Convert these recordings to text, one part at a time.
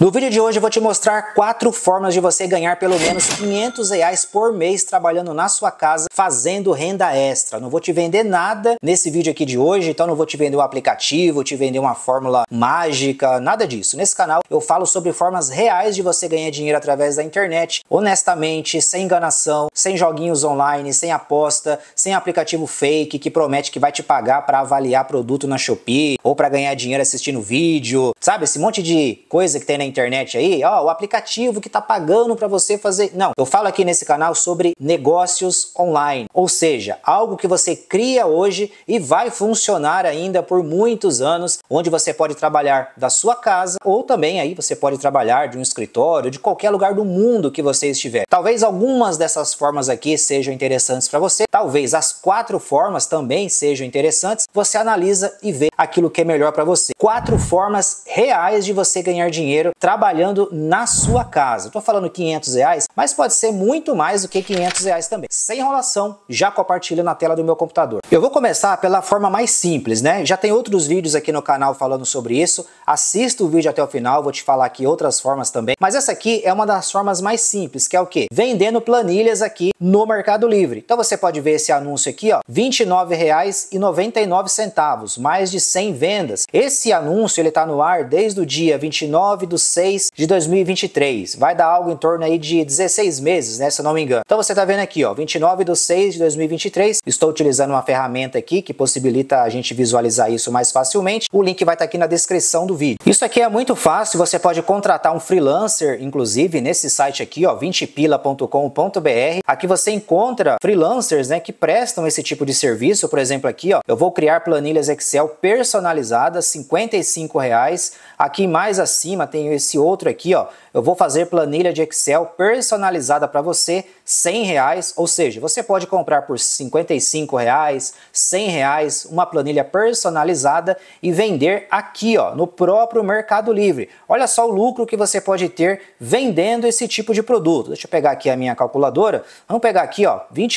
No vídeo de hoje eu vou te mostrar quatro formas de você ganhar pelo menos 500 reais por mês trabalhando na sua casa fazendo renda extra. Não vou te vender nada nesse vídeo aqui de hoje, então não vou te vender um aplicativo, te vender uma fórmula mágica, nada disso. Nesse canal eu falo sobre formas reais de você ganhar dinheiro através da internet, honestamente, sem enganação, sem joguinhos online, sem aposta, sem aplicativo fake que promete que vai te pagar para avaliar produto na Shopee ou para ganhar dinheiro assistindo vídeo, sabe? Esse monte de coisa que tem na na internet aí, ó, o aplicativo que tá pagando para você fazer. Não, eu falo aqui nesse canal sobre negócios online, ou seja, algo que você cria hoje e vai funcionar ainda por muitos anos, onde você pode trabalhar da sua casa ou também aí você pode trabalhar de um escritório, de qualquer lugar do mundo que você estiver. Talvez algumas dessas formas aqui sejam interessantes para você, talvez as quatro formas também sejam interessantes. Você analisa e vê aquilo que é melhor para você. Quatro formas reais de você ganhar dinheiro trabalhando na sua casa. Estou falando 500 reais, mas pode ser muito mais do que 500 reais também. Sem enrolação, já compartilho na tela do meu computador. Eu vou começar pela forma mais simples, né? Já tem outros vídeos aqui no canal falando sobre isso. Assista o vídeo até o final, vou te falar aqui outras formas também. Mas essa aqui é uma das formas mais simples, que é o que? Vendendo planilhas aqui no Mercado Livre. Então você pode ver esse anúncio aqui, ó, R$ 29,99, mais de 100 vendas. Esse anúncio ele está no ar desde o dia 29 do 6 de 2023. Vai dar algo em torno aí de 16 meses, né? Se eu não me engano. Então você tá vendo aqui, ó, 29 de 6 de 2023. Estou utilizando uma ferramenta aqui que possibilita a gente visualizar isso mais facilmente. O link vai estar tá aqui na descrição do vídeo. Isso aqui é muito fácil, você pode contratar um freelancer, inclusive, nesse site aqui, ó, 20pila.com.br. Aqui você encontra freelancers, né, que prestam esse tipo de serviço. Por exemplo, aqui, ó, eu vou criar planilhas Excel personalizadas, 55 reais Aqui mais acima tem esse outro aqui, ó. Eu vou fazer planilha de Excel personalizada para você 100 reais, ou seja, você pode comprar por 55 reais, 100 reais, uma planilha personalizada e vender aqui ó, no próprio Mercado Livre. Olha só o lucro que você pode ter vendendo esse tipo de produto. Deixa eu pegar aqui a minha calculadora, vamos pegar aqui ó, R$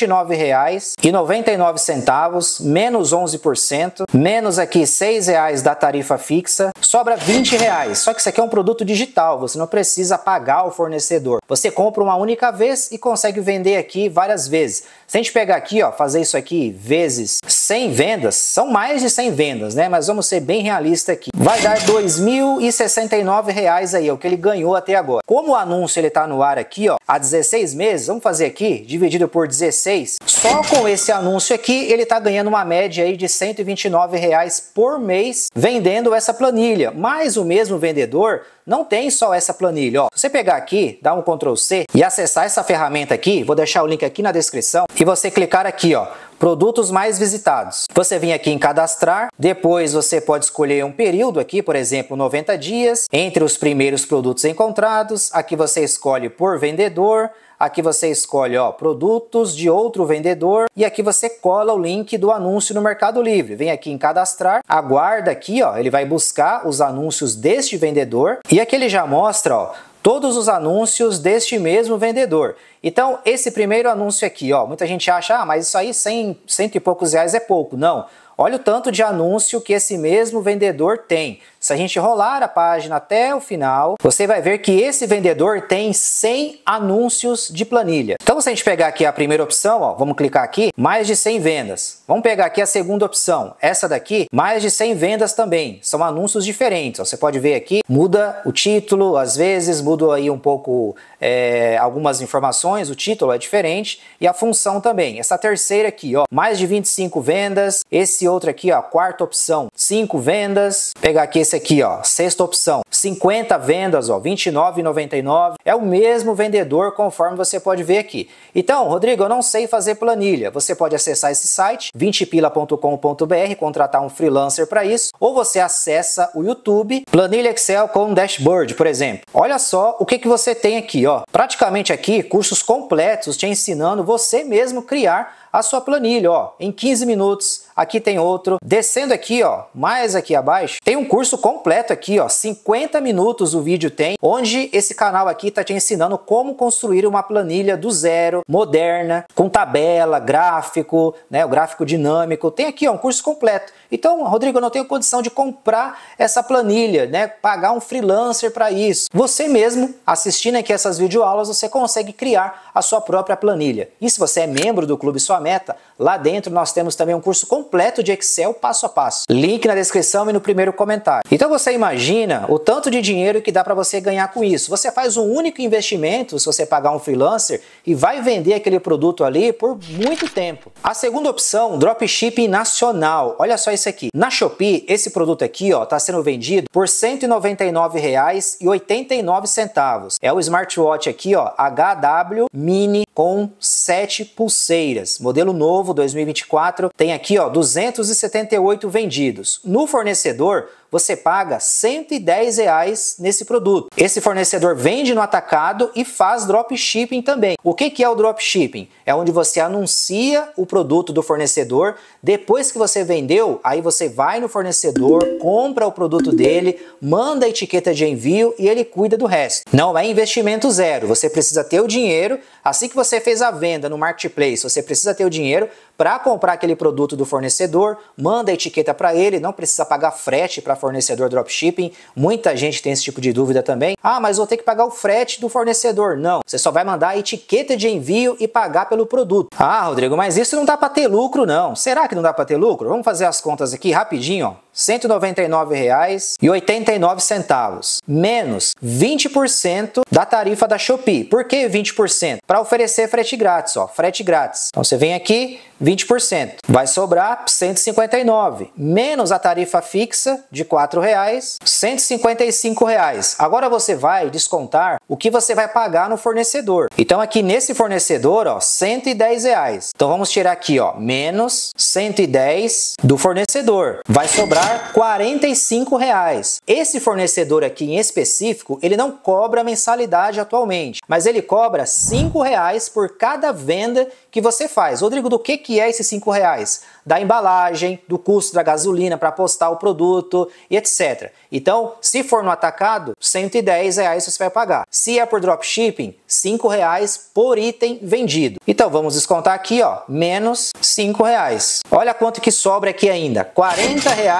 centavos menos 11%, menos aqui R$ reais da tarifa fixa, sobra R$ 20. Reais. Só que isso aqui é um produto digital, você não precisa pagar o fornecedor. Você compra uma única vez e consegue consegue vender aqui várias vezes. Se a gente pegar aqui, ó, fazer isso aqui vezes 100 vendas, são mais de 100 vendas, né? Mas vamos ser bem realista aqui. Vai dar R$ 2.069 aí, é o que ele ganhou até agora. Como o anúncio ele tá no ar aqui, ó, há 16 meses, vamos fazer aqui, dividido por 16, só com esse anúncio aqui, ele tá ganhando uma média aí de R$ 129 reais por mês vendendo essa planilha. Mas o mesmo vendedor não tem só essa planilha, ó. Se você pegar aqui, dar um Ctrl C e acessar essa ferramenta aqui, vou deixar o link aqui na descrição, e você clicar aqui, ó, Produtos mais visitados. Você vem aqui em cadastrar, depois você pode escolher um período aqui, por exemplo, 90 dias, entre os primeiros produtos encontrados. Aqui você escolhe por vendedor, Aqui você escolhe ó, produtos de outro vendedor e aqui você cola o link do anúncio no Mercado Livre. Vem aqui em cadastrar, aguarda aqui, ó, ele vai buscar os anúncios deste vendedor e aqui ele já mostra ó, todos os anúncios deste mesmo vendedor. Então, esse primeiro anúncio aqui, ó, muita gente acha, ah, mas isso aí cem, cento e poucos reais é pouco. Não, olha o tanto de anúncio que esse mesmo vendedor tem. Se a gente rolar a página até o final, você vai ver que esse vendedor tem 100 anúncios de planilha. Então, se a gente pegar aqui a primeira opção, ó, vamos clicar aqui, mais de 100 vendas. Vamos pegar aqui a segunda opção, essa daqui, mais de 100 vendas também. São anúncios diferentes. Ó. Você pode ver aqui, muda o título, às vezes muda aí um pouco é, algumas informações, o título é diferente e a função também. Essa terceira aqui, ó, mais de 25 vendas. Esse outro aqui, ó, quarta opção, 5 vendas. pegar aqui esse aqui, ó, sexta opção, 50 vendas, ó, 29,99. É o mesmo vendedor, conforme você pode ver aqui. Então, Rodrigo, eu não sei fazer planilha. Você pode acessar esse site, 20pila.com.br, contratar um freelancer para isso, ou você acessa o YouTube, planilha Excel com dashboard, por exemplo. Olha só o que, que você tem aqui, ó. Praticamente aqui, cursos completos te ensinando você mesmo criar a sua planilha, ó, em 15 minutos. Aqui tem outro. Descendo aqui, ó, mais aqui abaixo, tem um curso completo aqui, ó, 50 minutos o vídeo tem, onde esse canal aqui está te ensinando como construir uma planilha do zero, moderna, com tabela, gráfico, né, o gráfico dinâmico. Tem aqui ó, um curso completo. Então, Rodrigo, eu não tenho condição de comprar essa planilha, né, pagar um freelancer para isso. Você mesmo, assistindo aqui essas videoaulas, você consegue criar a sua própria planilha. E se você é membro do Clube Sua Meta, Lá dentro nós temos também um curso completo de Excel passo a passo. Link na descrição e no primeiro comentário. Então você imagina o tanto de dinheiro que dá para você ganhar com isso. Você faz um único investimento, se você pagar um freelancer, e vai vender aquele produto ali por muito tempo. A segunda opção, dropshipping nacional. Olha só isso aqui. Na Shopee, esse produto aqui ó, está sendo vendido por R$ 199,89. É o smartwatch aqui, ó, HW Mini com 7 pulseiras. Modelo novo novo 2024 tem aqui ó 278 vendidos. No fornecedor, você paga R$ 110 reais nesse produto. Esse fornecedor vende no atacado e faz dropshipping também. O que, que é o dropshipping? É onde você anuncia o produto do fornecedor, depois que você vendeu, aí você vai no fornecedor, compra o produto dele, manda a etiqueta de envio e ele cuida do resto. Não é investimento zero, você precisa ter o dinheiro, assim que você fez a venda no marketplace, você precisa ter o dinheiro para comprar aquele produto do fornecedor, manda a etiqueta para ele, não precisa pagar frete para fornecedor dropshipping. Muita gente tem esse tipo de dúvida também. Ah, mas vou ter que pagar o frete do fornecedor. Não, você só vai mandar a etiqueta de envio e pagar pelo produto. Ah, Rodrigo, mas isso não dá para ter lucro não. Será que não dá para ter lucro? Vamos fazer as contas aqui rapidinho, ó. 199,89, menos 20% da tarifa da Shopee. Por que 20%? Para oferecer frete grátis, ó, frete grátis. Então você vem aqui, 20%. Vai sobrar 159, menos a tarifa fixa de R$ 4,00, R$ reais. Agora você vai descontar o que você vai pagar no fornecedor. Então aqui nesse fornecedor, ó, 110 reais. Então vamos tirar aqui, ó, menos 110 do fornecedor. Vai sobrar pagar R$ reais. Esse fornecedor aqui em específico, ele não cobra mensalidade atualmente, mas ele cobra R$ reais por cada venda que você faz. Rodrigo, do que, que é esses R$ reais? da embalagem, do custo da gasolina para postar o produto e etc. Então, se for no atacado, R$ 110 reais você vai pagar. Se é por dropshipping, R$ reais por item vendido. Então, vamos descontar aqui, ó, menos R$ reais. Olha quanto que sobra aqui ainda, R$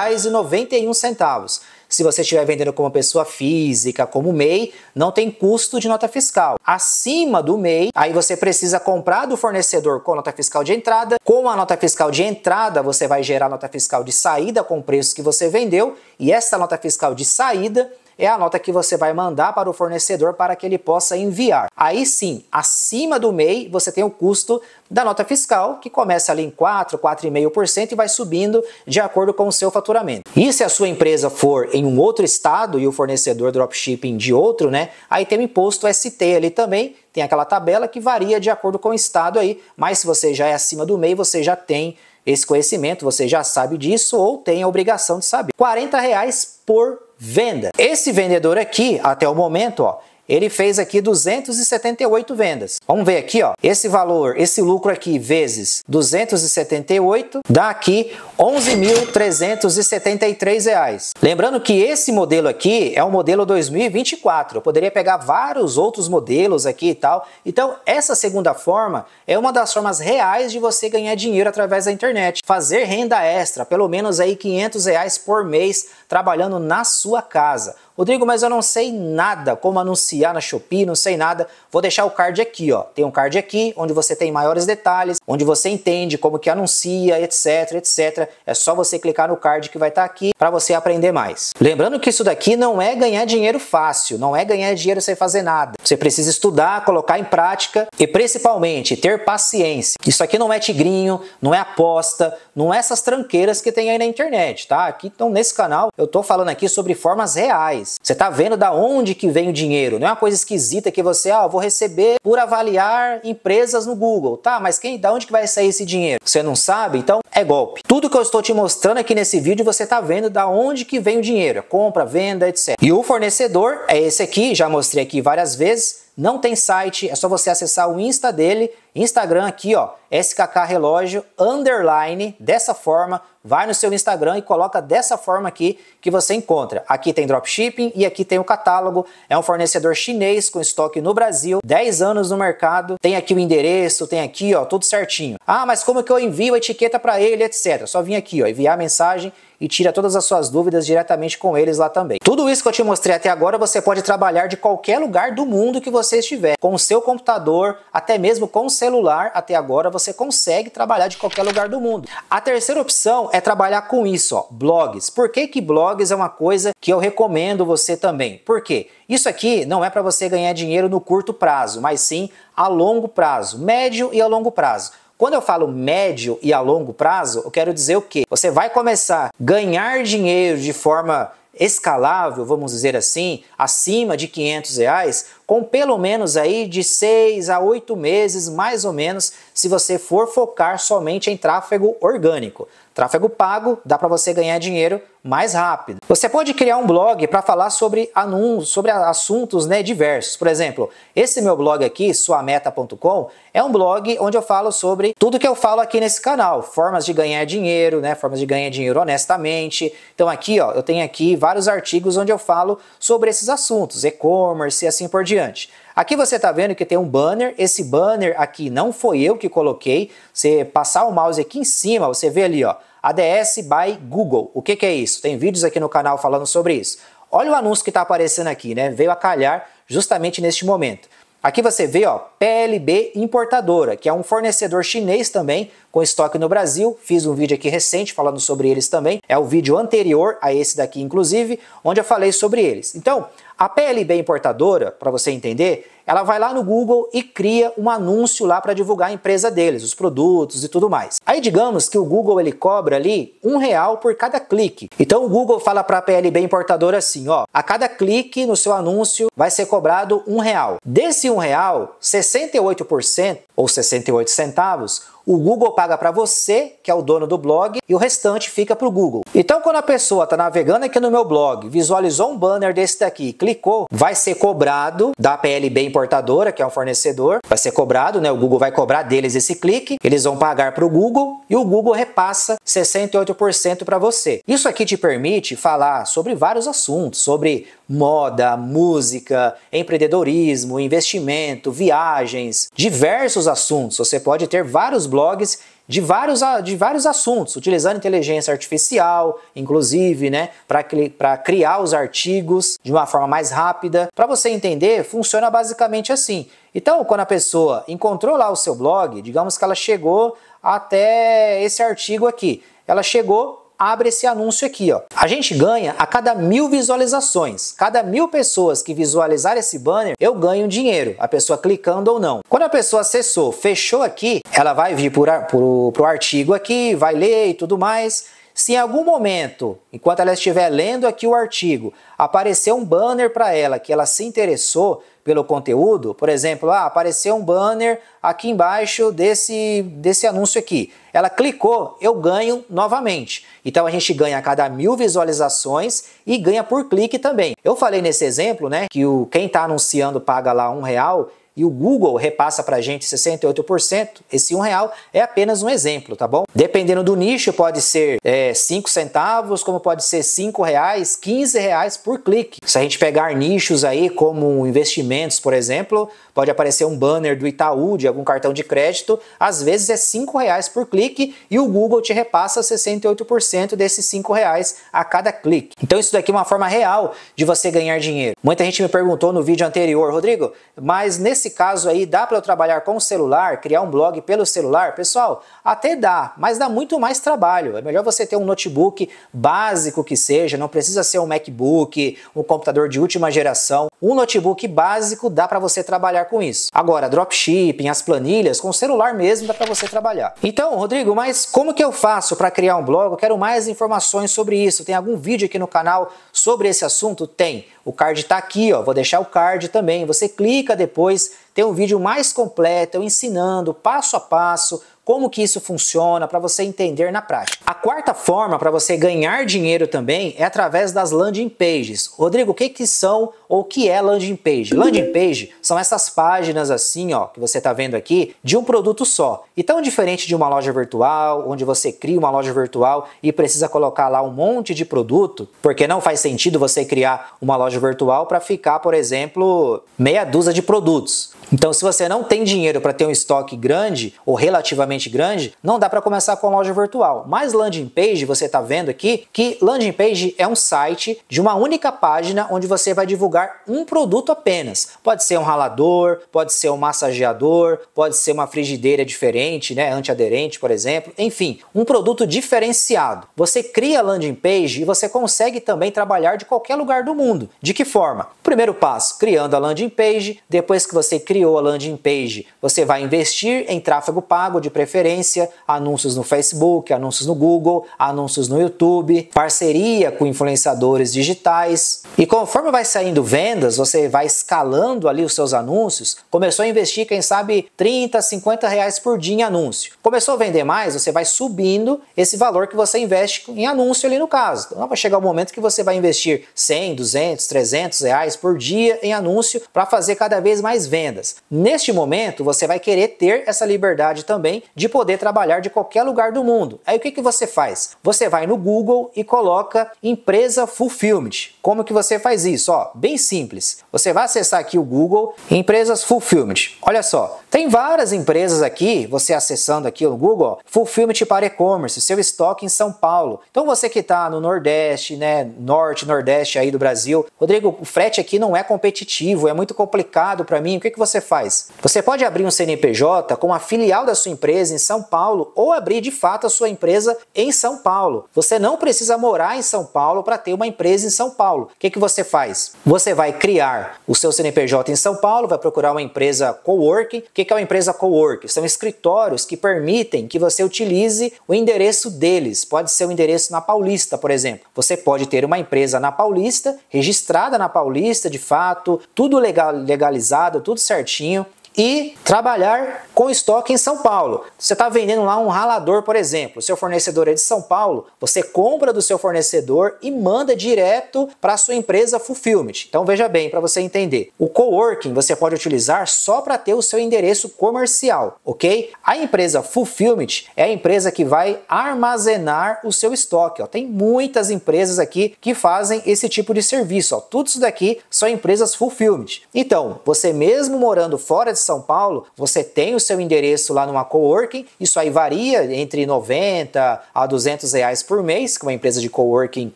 40,91. Se você estiver vendendo como pessoa física, como MEI, não tem custo de nota fiscal. Acima do MEI, aí você precisa comprar do fornecedor com nota fiscal de entrada. Com a nota fiscal de entrada, você vai gerar nota fiscal de saída com o preço que você vendeu, e essa nota fiscal de saída é a nota que você vai mandar para o fornecedor para que ele possa enviar. Aí sim, acima do MEI, você tem o custo da nota fiscal, que começa ali em 4, 4,5% e vai subindo de acordo com o seu faturamento. E se a sua empresa for em um outro estado e o fornecedor dropshipping de outro, né? Aí tem o imposto ST ali também, tem aquela tabela que varia de acordo com o estado aí, mas se você já é acima do MEI, você já tem esse conhecimento, você já sabe disso ou tem a obrigação de saber. R$ reais por venda. Esse vendedor aqui, até o momento, ó, ele fez aqui 278 vendas. Vamos ver aqui, ó, esse valor, esse lucro aqui vezes 278 dá aqui 11.373 reais. Lembrando que esse modelo aqui é o modelo 2024. Eu poderia pegar vários outros modelos aqui e tal. Então essa segunda forma é uma das formas reais de você ganhar dinheiro através da internet, fazer renda extra, pelo menos aí 500 reais por mês trabalhando na sua casa. Rodrigo, mas eu não sei nada como anunciar na Shopee, não sei nada. Vou deixar o card aqui, ó. Tem um card aqui onde você tem maiores detalhes, onde você entende como que anuncia, etc, etc. É só você clicar no card que vai estar tá aqui para você aprender mais. Lembrando que isso daqui não é ganhar dinheiro fácil, não é ganhar dinheiro sem fazer nada. Você precisa estudar, colocar em prática e principalmente ter paciência. Isso aqui não é tigrinho, não é aposta, não é essas tranqueiras que tem aí na internet, tá? Aqui, então, nesse canal eu tô falando aqui sobre formas reais reais. Você está vendo da onde que vem o dinheiro, não é uma coisa esquisita que você, ah, vou receber por avaliar empresas no Google. Tá, mas quem, da onde que vai sair esse dinheiro? Você não sabe? Então é golpe. Tudo que eu estou te mostrando aqui nesse vídeo, você está vendo da onde que vem o dinheiro, é compra, venda, etc. E o fornecedor é esse aqui, já mostrei aqui várias vezes, não tem site, é só você acessar o Insta dele Instagram aqui, ó, SKK Relógio, underline, dessa forma, vai no seu Instagram e coloca dessa forma aqui que você encontra. Aqui tem dropshipping e aqui tem o catálogo. É um fornecedor chinês com estoque no Brasil, 10 anos no mercado. Tem aqui o endereço, tem aqui, ó, tudo certinho. Ah, mas como que eu envio a etiqueta para ele, etc. Só vim aqui, ó, enviar a mensagem e tira todas as suas dúvidas diretamente com eles lá também. Tudo isso que eu te mostrei até agora você pode trabalhar de qualquer lugar do mundo que você estiver, com o seu computador, até mesmo com o celular celular, até agora você consegue trabalhar de qualquer lugar do mundo. A terceira opção é trabalhar com isso, ó, blogs. Por que, que blogs é uma coisa que eu recomendo você também? Por quê? Isso aqui não é para você ganhar dinheiro no curto prazo, mas sim a longo prazo, médio e a longo prazo. Quando eu falo médio e a longo prazo, eu quero dizer o quê? Você vai começar a ganhar dinheiro de forma escalável, vamos dizer assim, acima de 500 reais, com pelo menos aí de 6 a 8 meses, mais ou menos, se você for focar somente em tráfego orgânico. Tráfego pago dá para você ganhar dinheiro mais rápido. Você pode criar um blog para falar sobre anúncios, sobre assuntos né, diversos. Por exemplo, esse meu blog aqui, suameta.com, é um blog onde eu falo sobre tudo que eu falo aqui nesse canal, formas de ganhar dinheiro, né, formas de ganhar dinheiro honestamente. Então aqui, ó, eu tenho aqui várias vários artigos onde eu falo sobre esses assuntos, e-commerce e assim por diante. Aqui você está vendo que tem um banner, esse banner aqui não foi eu que coloquei, você passar o mouse aqui em cima, você vê ali ó, ADS by Google. O que, que é isso? Tem vídeos aqui no canal falando sobre isso. Olha o anúncio que está aparecendo aqui, né? Veio a calhar justamente neste momento. Aqui você vê ó, PLB Importadora, que é um fornecedor chinês também, com estoque no Brasil. Fiz um vídeo aqui recente falando sobre eles também. É o vídeo anterior a esse daqui, inclusive, onde eu falei sobre eles. Então, a PLB Importadora, para você entender, ela vai lá no Google e cria um anúncio lá para divulgar a empresa deles, os produtos e tudo mais. Aí digamos que o Google ele cobra ali um real por cada clique. Então o Google fala para a PLB importadora assim, ó, a cada clique no seu anúncio vai ser cobrado um real. Desse um real, 68% ou 68 centavos o Google paga para você, que é o dono do blog, e o restante fica para o Google. Então, quando a pessoa está navegando aqui no meu blog, visualizou um banner desse daqui, clicou, vai ser cobrado da PLB importadora importadora, que é um fornecedor, vai ser cobrado, né? O Google vai cobrar deles esse clique, eles vão pagar para o Google e o Google repassa 68% para você. Isso aqui te permite falar sobre vários assuntos, sobre moda, música, empreendedorismo, investimento, viagens, diversos assuntos. Você pode ter vários blogs de vários, de vários assuntos, utilizando inteligência artificial, inclusive, né, para criar os artigos de uma forma mais rápida. Para você entender, funciona basicamente assim. Então, quando a pessoa encontrou lá o seu blog, digamos que ela chegou até esse artigo aqui. Ela chegou, abre esse anúncio aqui, ó. A gente ganha a cada mil visualizações. Cada mil pessoas que visualizar esse banner, eu ganho dinheiro, a pessoa clicando ou não. Quando a pessoa acessou, fechou aqui, ela vai vir para o artigo aqui, vai ler e tudo mais. Se em algum momento, enquanto ela estiver lendo aqui o artigo, aparecer um banner para ela que ela se interessou, pelo conteúdo, por exemplo, ah, apareceu um banner aqui embaixo desse, desse anúncio aqui. Ela clicou, eu ganho novamente. Então a gente ganha a cada mil visualizações e ganha por clique também. Eu falei nesse exemplo, né, que o, quem está anunciando paga lá um real e o Google repassa para a gente 68%, esse um real é apenas um exemplo, tá bom? Dependendo do nicho, pode ser é, centavos, como pode ser 5 reais, 15 reais por clique. Se a gente pegar nichos aí como investimentos, por exemplo, pode aparecer um banner do Itaú, de algum cartão de crédito, às vezes é R$ reais por clique e o Google te repassa 68% desses R$ reais a cada clique. Então isso daqui é uma forma real de você ganhar dinheiro. Muita gente me perguntou no vídeo anterior, Rodrigo, mas nesse caso aí dá para eu trabalhar com o celular, criar um blog pelo celular? Pessoal, até dá, mas dá muito mais trabalho. É melhor você ter um notebook básico que seja, não precisa ser um MacBook, um computador de última geração. Um notebook básico dá para você trabalhar com isso. Agora, dropshipping, as planilhas, com o celular mesmo dá para você trabalhar. Então, Rodrigo, mas como que eu faço para criar um blog? Eu quero mais informações sobre isso. Tem algum vídeo aqui no canal sobre esse assunto? Tem. O card está aqui, ó. Vou deixar o card também. Você clica depois, tem um vídeo mais completo, eu ensinando passo a passo como que isso funciona para você entender na prática. A quarta forma para você ganhar dinheiro também é através das landing pages. Rodrigo, o que que são ou o que é landing page? Landing page são essas páginas assim, ó, que você está vendo aqui, de um produto só. E tão diferente de uma loja virtual, onde você cria uma loja virtual e precisa colocar lá um monte de produto, porque não faz sentido você criar uma loja virtual para ficar, por exemplo, meia dúzia de produtos. Então, se você não tem dinheiro para ter um estoque grande ou relativamente grande, não dá para começar com a loja virtual. Mas landing page, você está vendo aqui que landing page é um site de uma única página onde você vai divulgar um produto apenas. Pode ser um ralador, pode ser um massageador, pode ser uma frigideira diferente, né, antiaderente, por exemplo. Enfim, um produto diferenciado. Você cria landing page e você consegue também trabalhar de qualquer lugar do mundo. De que forma? Primeiro passo, criando a landing page. Depois que você cria criou a landing page. Você vai investir em tráfego pago de preferência, anúncios no Facebook, anúncios no Google, anúncios no YouTube, parceria com influenciadores digitais. E conforme vai saindo vendas, você vai escalando ali os seus anúncios. Começou a investir, quem sabe, 30, 50 reais por dia em anúncio. Começou a vender mais, você vai subindo esse valor que você investe em anúncio ali no caso. Então vai chegar o um momento que você vai investir 100, 200, 300 reais por dia em anúncio para fazer cada vez mais vendas. Neste momento, você vai querer ter essa liberdade também de poder trabalhar de qualquer lugar do mundo. Aí o que, que você faz? Você vai no Google e coloca empresa fulfillment. Como que você faz isso? Ó, bem simples. Você vai acessar aqui o Google Empresas Fulfillment. Olha só, tem várias empresas aqui, você acessando aqui no Google, Fulfillment tipo para e-commerce, seu estoque em São Paulo. Então você que está no Nordeste, né, Norte, Nordeste aí do Brasil, Rodrigo, o frete aqui não é competitivo, é muito complicado para mim. O que, que você faz? Você pode abrir um CNPJ com a filial da sua empresa em São Paulo ou abrir de fato a sua empresa em São Paulo. Você não precisa morar em São Paulo para ter uma empresa em São Paulo. O que, que você faz? Você vai criar o seu CNPJ em São Paulo, vai procurar uma empresa coworking que é uma empresa cowork? São escritórios que permitem que você utilize o endereço deles. Pode ser o endereço na Paulista, por exemplo. Você pode ter uma empresa na Paulista, registrada na Paulista de fato, tudo legalizado, tudo certinho, e trabalhar com estoque em São Paulo. Você está vendendo lá um ralador, por exemplo, seu fornecedor é de São Paulo, você compra do seu fornecedor e manda direto para a sua empresa Fulfillment. Então veja bem para você entender. O coworking você pode utilizar só para ter o seu endereço comercial, ok? A empresa Fulfillment é a empresa que vai armazenar o seu estoque. Ó. Tem muitas empresas aqui que fazem esse tipo de serviço. Ó. Tudo isso daqui são empresas Fulfillment. Então, você mesmo morando fora de são Paulo, você tem o seu endereço lá numa coworking, isso aí varia entre 90 a 200 reais por mês, que uma empresa de coworking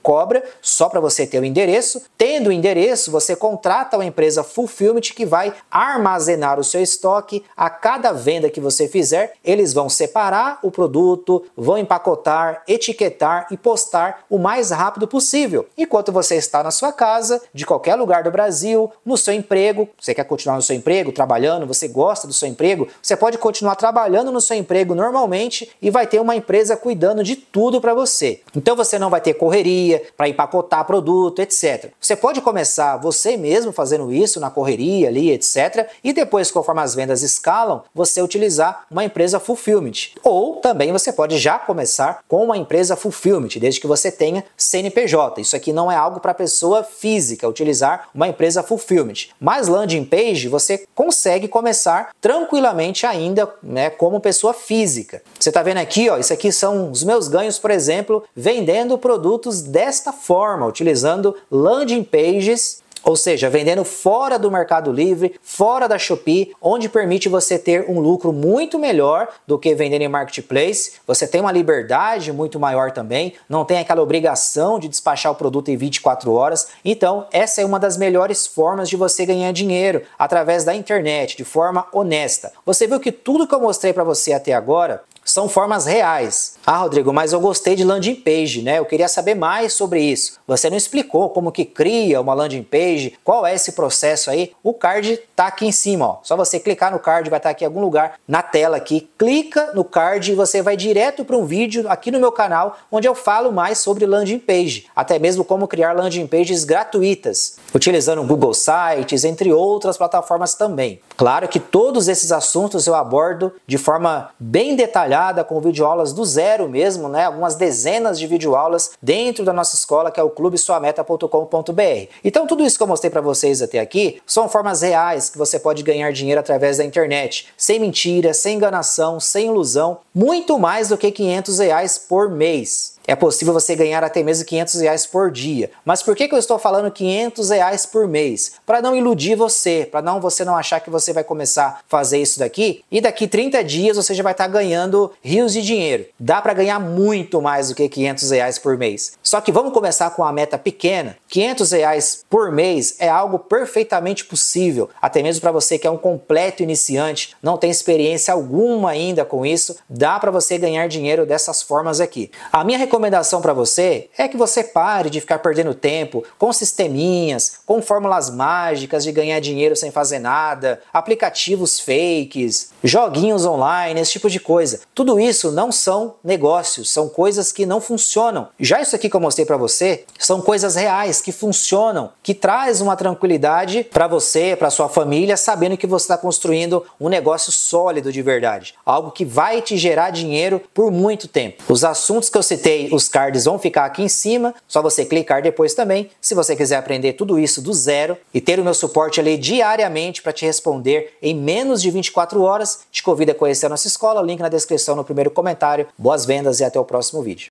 cobra, só para você ter o endereço. Tendo o endereço, você contrata uma empresa fulfillment que vai armazenar o seu estoque. A cada venda que você fizer, eles vão separar o produto, vão empacotar, etiquetar e postar o mais rápido possível. Enquanto você está na sua casa, de qualquer lugar do Brasil, no seu emprego, você quer continuar no seu emprego, trabalhando, você gosta do seu emprego, você pode continuar trabalhando no seu emprego normalmente e vai ter uma empresa cuidando de tudo para você. Então você não vai ter correria para empacotar produto, etc. Você pode começar você mesmo fazendo isso na correria ali, etc. E depois, conforme as vendas escalam, você utilizar uma empresa fulfillment. Ou também você pode já começar com uma empresa fulfillment, desde que você tenha CNPJ. Isso aqui não é algo para pessoa física utilizar uma empresa fulfillment. Mas landing page você consegue começar começar tranquilamente ainda, né, como pessoa física. Você está vendo aqui, ó, isso aqui são os meus ganhos, por exemplo, vendendo produtos desta forma, utilizando landing pages ou seja, vendendo fora do Mercado Livre, fora da Shopee, onde permite você ter um lucro muito melhor do que vendendo em marketplace. Você tem uma liberdade muito maior também, não tem aquela obrigação de despachar o produto em 24 horas. Então, essa é uma das melhores formas de você ganhar dinheiro através da internet, de forma honesta. Você viu que tudo que eu mostrei para você até agora são formas reais. Ah, Rodrigo, mas eu gostei de landing page, né? Eu queria saber mais sobre isso. Você não explicou como que cria uma landing page, qual é esse processo aí? O card tá aqui em cima, ó. Só você clicar no card, vai estar tá aqui em algum lugar na tela aqui. Clica no card e você vai direto para um vídeo aqui no meu canal onde eu falo mais sobre landing page, até mesmo como criar landing pages gratuitas, utilizando Google Sites, entre outras plataformas também. Claro que todos esses assuntos eu abordo de forma bem detalhada com videoaulas do zero zero mesmo, né? Algumas dezenas de videoaulas dentro da nossa escola, que é o clubesuameta.com.br. Então tudo isso que eu mostrei para vocês até aqui são formas reais que você pode ganhar dinheiro através da internet, sem mentira, sem enganação, sem ilusão, muito mais do que 500 reais por mês. É possível você ganhar até mesmo 500 reais por dia. Mas por que, que eu estou falando 500 reais por mês? Para não iludir você, para não você não achar que você vai começar a fazer isso daqui e daqui 30 dias você já vai estar tá ganhando rios de dinheiro. Dá para ganhar muito mais do que 500 reais por mês. Só que vamos começar com uma meta pequena. 500 reais por mês é algo perfeitamente possível, até mesmo para você que é um completo iniciante, não tem experiência alguma ainda com isso. Dá para você ganhar dinheiro dessas formas aqui. A minha recomendação para você é que você pare de ficar perdendo tempo com sisteminhas, com fórmulas mágicas de ganhar dinheiro sem fazer nada, aplicativos fakes, joguinhos online, esse tipo de coisa. Tudo isso não são negócios, são coisas que não funcionam. Já isso aqui que eu mostrei para você são coisas reais que funcionam, que traz uma tranquilidade para você, para sua família, sabendo que você está construindo um negócio sólido de verdade, algo que vai te gerar dinheiro por muito tempo. Os assuntos que eu citei os cards vão ficar aqui em cima, só você clicar depois também. Se você quiser aprender tudo isso do zero e ter o meu suporte ali diariamente para te responder em menos de 24 horas, te convido a conhecer a nossa escola, link na descrição no primeiro comentário. Boas vendas e até o próximo vídeo.